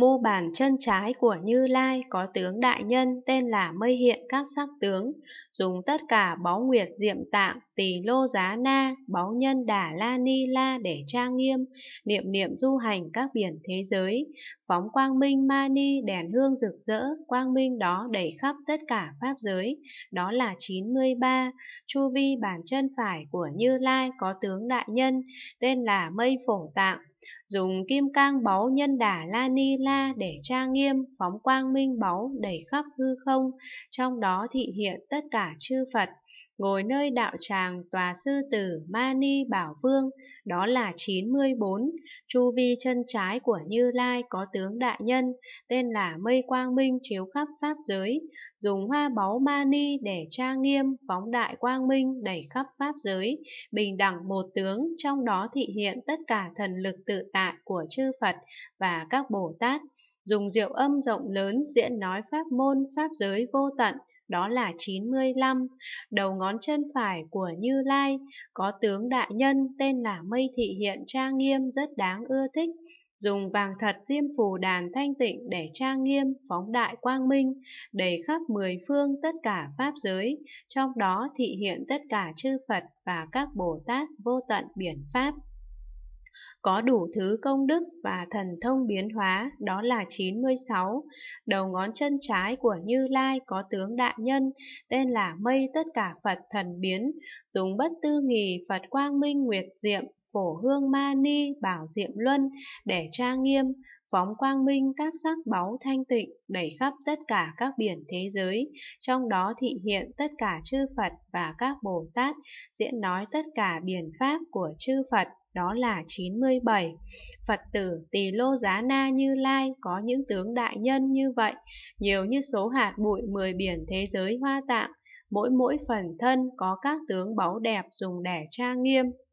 Mu bàn chân trái của Như Lai có tướng đại nhân tên là Mây Hiện Các Sắc Tướng, dùng tất cả báu nguyệt diệm tạng, tỳ lô giá na, báu nhân đà la ni la để trang nghiêm, niệm niệm du hành các biển thế giới, phóng quang minh ma ni đèn hương rực rỡ, quang minh đó đầy khắp tất cả pháp giới, đó là 93, chu vi bàn chân phải của Như Lai có tướng đại nhân, tên là Mây Phổ Tạng, dùng kim cang báu nhân đà la ni la để tra nghiêm phóng quang minh báu đầy khắp hư không trong đó thị hiện tất cả chư phật ngồi nơi đạo tràng tòa sư tử Mani Bảo Vương, đó là 94, chu vi chân trái của Như Lai có tướng đại nhân, tên là Mây Quang Minh chiếu khắp Pháp giới, dùng hoa báu Mani để tra nghiêm, phóng đại quang minh đẩy khắp Pháp giới, bình đẳng một tướng, trong đó thị hiện tất cả thần lực từ tự tại của chư Phật và các Bồ Tát, dùng diệu âm rộng lớn diễn nói pháp môn pháp giới vô tận, đó là 95, đầu ngón chân phải của Như Lai, có tướng đại nhân tên là Mây Thị Hiện Trang Nghiêm rất đáng ưa thích, dùng vàng thật diêm phù đàn thanh tịnh để trang nghiêm, phóng đại quang minh, đầy khắp mười phương tất cả pháp giới, trong đó thị hiện tất cả chư Phật và các Bồ Tát vô tận biển Pháp. Có đủ thứ công đức và thần thông biến hóa, đó là 96. Đầu ngón chân trái của Như Lai có tướng đại nhân, tên là mây tất cả Phật thần biến, dùng bất tư nghì Phật quang minh nguyệt diệm, phổ hương ma ni bảo diệm luân để tra nghiêm, phóng quang minh các sắc báu thanh tịnh đầy khắp tất cả các biển thế giới, trong đó thị hiện tất cả chư Phật và các Bồ Tát, diễn nói tất cả biển pháp của chư Phật đó là 97. Phật tử Tỳ Lô Giá Na Như Lai có những tướng đại nhân như vậy, nhiều như số hạt bụi 10 biển thế giới hoa tạng, mỗi mỗi phần thân có các tướng báu đẹp dùng để tra nghiêm,